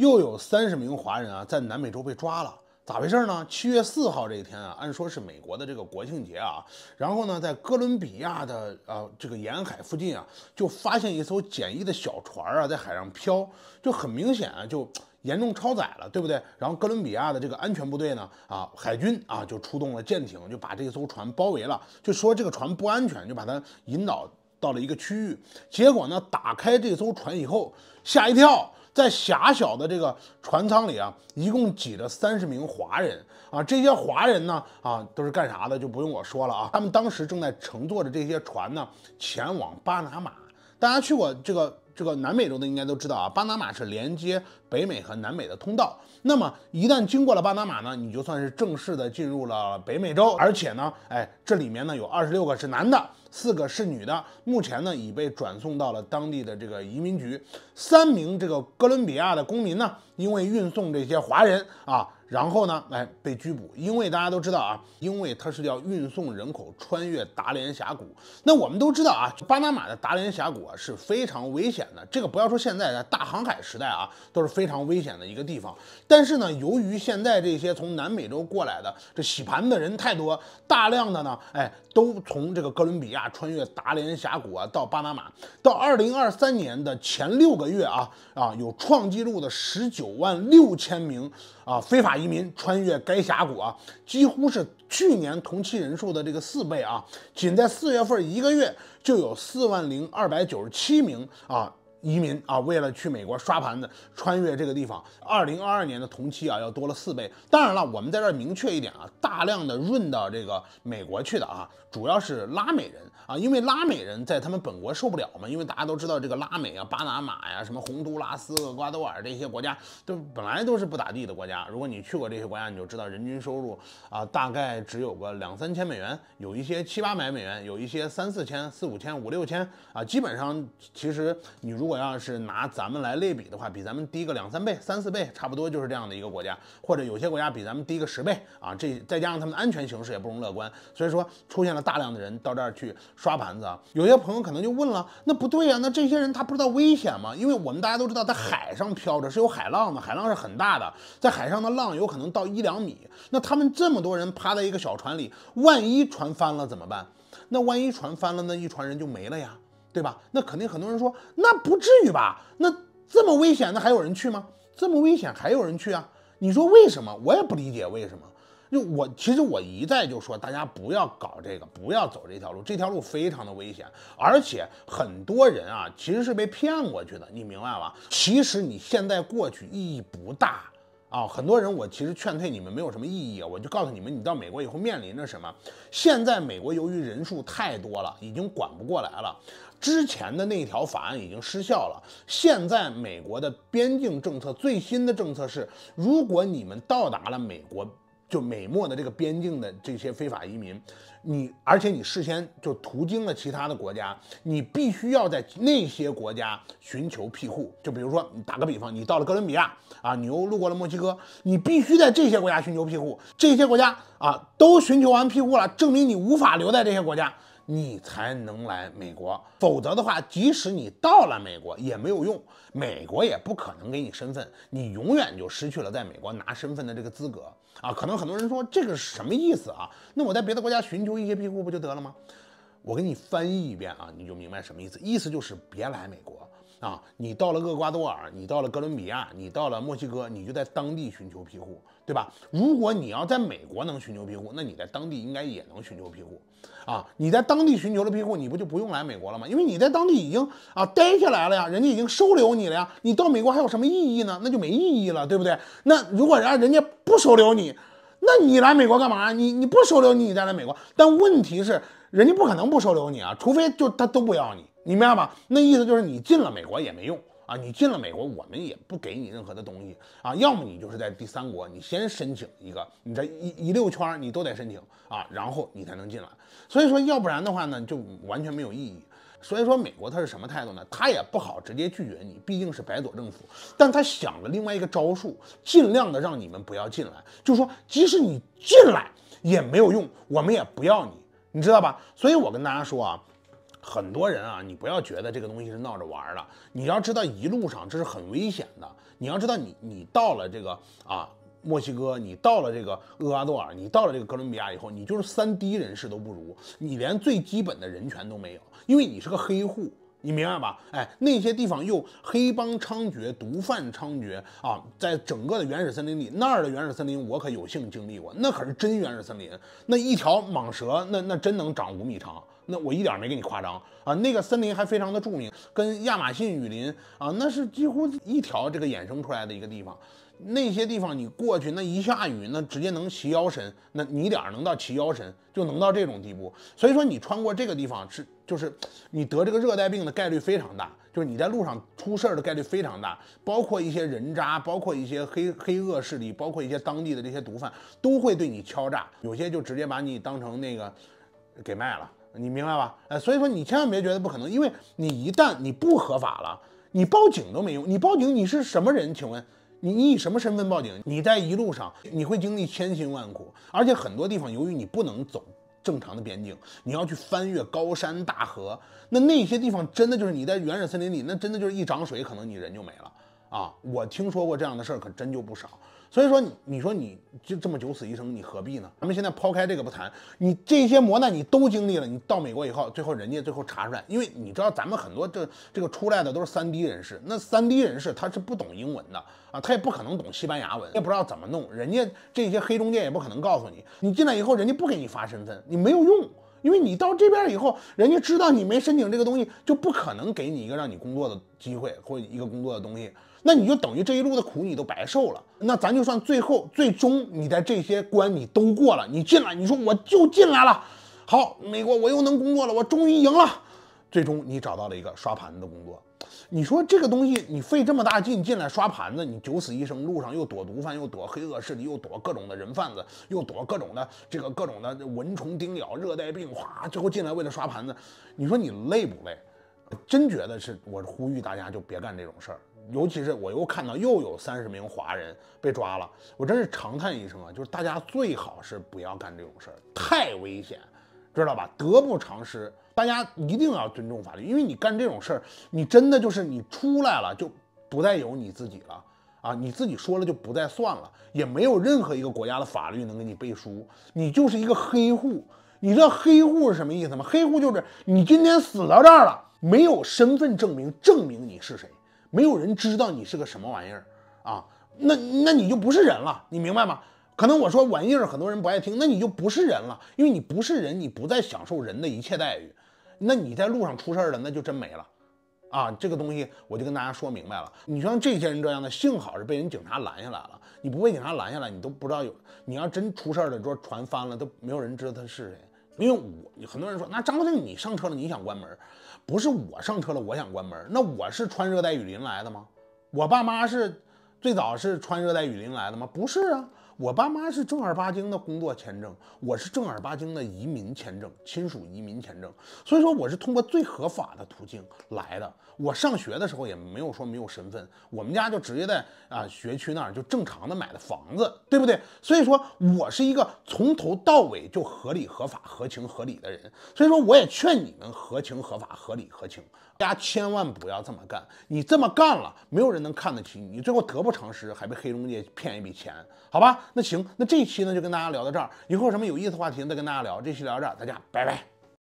又有三十名华人啊，在南美洲被抓了，咋回事呢？七月四号这一天啊，按说是美国的这个国庆节啊，然后呢，在哥伦比亚的啊这个沿海附近啊，就发现一艘简易的小船啊，在海上漂，就很明显啊，就严重超载了，对不对？然后哥伦比亚的这个安全部队呢，啊海军啊，就出动了舰艇，就把这艘船包围了，就说这个船不安全，就把它引导到了一个区域。结果呢，打开这艘船以后，吓一跳。在狭小的这个船舱里啊，一共挤着三十名华人啊，这些华人呢啊都是干啥的，就不用我说了啊。他们当时正在乘坐着这些船呢，前往巴拿马。大家去过这个？这个南美洲的应该都知道啊，巴拿马是连接北美和南美的通道。那么一旦经过了巴拿马呢，你就算是正式的进入了北美洲。而且呢，哎，这里面呢有二十六个是男的，四个是女的，目前呢已被转送到了当地的这个移民局。三名这个哥伦比亚的公民呢，因为运送这些华人啊。然后呢，哎，被拘捕，因为大家都知道啊，因为他是要运送人口穿越达连峡谷。那我们都知道啊，巴拿马的达连峡谷啊是非常危险的。这个不要说现在的大航海时代啊都是非常危险的一个地方。但是呢，由于现在这些从南美洲过来的这洗盘的人太多，大量的呢，哎，都从这个哥伦比亚穿越达连峡谷啊到巴拿马。到二零二三年的前六个月啊啊有创纪录的十九万六千名啊非法。移民穿越该峡谷啊，几乎是去年同期人数的这个四倍啊！仅在四月份一个月就有四万零二百九十七名啊。移民啊，为了去美国刷盘子，穿越这个地方，二零二二年的同期啊，要多了四倍。当然了，我们在这儿明确一点啊，大量的润到这个美国去的啊，主要是拉美人啊，因为拉美人在他们本国受不了嘛。因为大家都知道这个拉美啊，巴拿马呀，什么洪都拉斯、厄瓜多尔这些国家，都本来都是不咋地的国家。如果你去过这些国家，你就知道人均收入啊，大概只有个两三千美元，有一些七八百美元，有一些三四千、四五千、五六千啊，基本上其实你如如果要是拿咱们来类比的话，比咱们低个两三倍、三四倍，差不多就是这样的一个国家，或者有些国家比咱们低个十倍啊，这再加上他们安全形势也不容乐观，所以说出现了大量的人到这儿去刷盘子啊。有些朋友可能就问了，那不对呀，那这些人他不知道危险吗？因为我们大家都知道，在海上漂着是有海浪的，海浪是很大的，在海上的浪有可能到一两米，那他们这么多人趴在一个小船里，万一船翻了怎么办？那万一船翻了，那一船人就没了呀。对吧？那肯定很多人说，那不至于吧？那这么危险，那还有人去吗？这么危险，还有人去啊？你说为什么？我也不理解为什么。就我其实我一再就说，大家不要搞这个，不要走这条路，这条路非常的危险，而且很多人啊，其实是被骗过去的，你明白吧？其实你现在过去意义不大。啊，很多人，我其实劝退你们没有什么意义啊，我就告诉你们，你到美国以后面临着什么？现在美国由于人数太多了，已经管不过来了。之前的那一条法案已经失效了。现在美国的边境政策最新的政策是，如果你们到达了美国。就美墨的这个边境的这些非法移民，你而且你事先就途经了其他的国家，你必须要在那些国家寻求庇护。就比如说，你打个比方，你到了哥伦比亚啊，你又路过了墨西哥，你必须在这些国家寻求庇护。这些国家啊，都寻求完庇护了，证明你无法留在这些国家。你才能来美国，否则的话，即使你到了美国也没有用，美国也不可能给你身份，你永远就失去了在美国拿身份的这个资格啊！可能很多人说这个是什么意思啊？那我在别的国家寻求一些庇护不就得了吗？我给你翻译一遍啊，你就明白什么意思。意思就是别来美国。啊，你到了厄瓜多尔，你到了哥伦比亚，你到了墨西哥，你就在当地寻求庇护，对吧？如果你要在美国能寻求庇护，那你在当地应该也能寻求庇护，啊，你在当地寻求了庇护，你不就不用来美国了吗？因为你在当地已经啊待下来了呀，人家已经收留你了呀，你到美国还有什么意义呢？那就没意义了，对不对？那如果啊人家不收留你，那你来美国干嘛？你你不收留你，你再来美国？但问题是。人家不可能不收留你啊，除非就他都不要你，你明白吧？那意思就是你进了美国也没用啊，你进了美国我们也不给你任何的东西啊，要么你就是在第三国，你先申请一个，你这一一溜圈你都得申请啊，然后你才能进来。所以说，要不然的话呢，就完全没有意义。所以说，美国他是什么态度呢？他也不好直接拒绝你，毕竟是白左政府，但他想了另外一个招数，尽量的让你们不要进来，就说，即使你进来也没有用，我们也不要你。你知道吧？所以我跟大家说啊，很多人啊，你不要觉得这个东西是闹着玩的，你要知道一路上这是很危险的。你要知道你你到了这个啊墨西哥，你到了这个厄瓜多尔，你到了这个哥伦比亚以后，你就是三低人士都不如，你连最基本的人权都没有，因为你是个黑户。你明白吧？哎，那些地方又黑帮猖獗，毒贩猖獗啊！在整个的原始森林里，那儿的原始森林我可有幸经历过，那可是真原始森林。那一条蟒蛇，那那真能长五米长。那我一点没给你夸张啊！那个森林还非常的著名，跟亚马逊雨林啊，那是几乎一条这个衍生出来的一个地方。那些地方你过去，那一下雨那直接能齐腰深，那你点能到齐腰深就能到这种地步。所以说你穿过这个地方是就是你得这个热带病的概率非常大，就是你在路上出事儿的概率非常大，包括一些人渣，包括一些黑黑恶势力，包括一些当地的这些毒贩都会对你敲诈，有些就直接把你当成那个给卖了。你明白吧？哎，所以说你千万别觉得不可能，因为你一旦你不合法了，你报警都没用。你报警，你是什么人？请问你，你以什么身份报警？你在一路上，你会经历千辛万苦，而且很多地方由于你不能走正常的边境，你要去翻越高山大河，那那些地方真的就是你在原始森林里，那真的就是一涨水，可能你人就没了。啊，我听说过这样的事儿，可真就不少。所以说，你说你就这么九死一生，你何必呢？咱们现在抛开这个不谈，你这些磨难你都经历了，你到美国以后，最后人家最后查出来，因为你知道咱们很多这这个出来的都是三低人士，那三低人士他是不懂英文的啊，他也不可能懂西班牙文，也不知道怎么弄，人家这些黑中介也不可能告诉你，你进来以后人家不给你发身份，你没有用。因为你到这边以后，人家知道你没申请这个东西，就不可能给你一个让你工作的机会或一个工作的东西，那你就等于这一路的苦你都白受了。那咱就算最后最终你在这些关你都过了，你进来，你说我就进来了，好，美国我又能工作了，我终于赢了，最终你找到了一个刷盘子的工作。你说这个东西，你费这么大劲进来刷盘子，你九死一生，路上又躲毒贩，又躲黑恶势力，又躲各种的人贩子，又躲各种的这个各种的蚊虫叮咬、热带病，哗，最后进来为了刷盘子，你说你累不累？真觉得是，我呼吁大家就别干这种事儿。尤其是我又看到又有三十名华人被抓了，我真是长叹一声啊！就是大家最好是不要干这种事儿，太危险，知道吧？得不偿失。大家一定要尊重法律，因为你干这种事儿，你真的就是你出来了就不再有你自己了啊！你自己说了就不再算了，也没有任何一个国家的法律能给你背书，你就是一个黑户。你知道黑户是什么意思吗？黑户就是你今天死到这儿了，没有身份证明证明你是谁，没有人知道你是个什么玩意儿啊！那那你就不是人了，你明白吗？可能我说玩意儿很多人不爱听，那你就不是人了，因为你不是人，你不再享受人的一切待遇。那你在路上出事儿了，那就真没了，啊，这个东西我就跟大家说明白了。你像这些人这样的，幸好是被人警察拦下来了。你不被警察拦下来，你都不知道有。你要真出事儿了，说船翻了，都没有人知道他是谁。因为我很多人说，那张国庆你上车了，你想关门？不是我上车了，我想关门。那我是穿热带雨林来的吗？我爸妈是最早是穿热带雨林来的吗？不是啊。我爸妈是正儿八经的工作签证，我是正儿八经的移民签证，亲属移民签证，所以说我是通过最合法的途径来的。我上学的时候也没有说没有身份，我们家就直接在啊学区那儿就正常的买的房子，对不对？所以说，我是一个从头到尾就合理、合法、合情、合理的人。所以说，我也劝你们合情、合法、合理、合情，大家千万不要这么干。你这么干了，没有人能看得起你，你最后得不偿失，还被黑中介骗一笔钱，好吧？那行，那这期呢就跟大家聊到这儿，以后什么有意思话题再跟大家聊。这期聊到这儿，大家拜拜。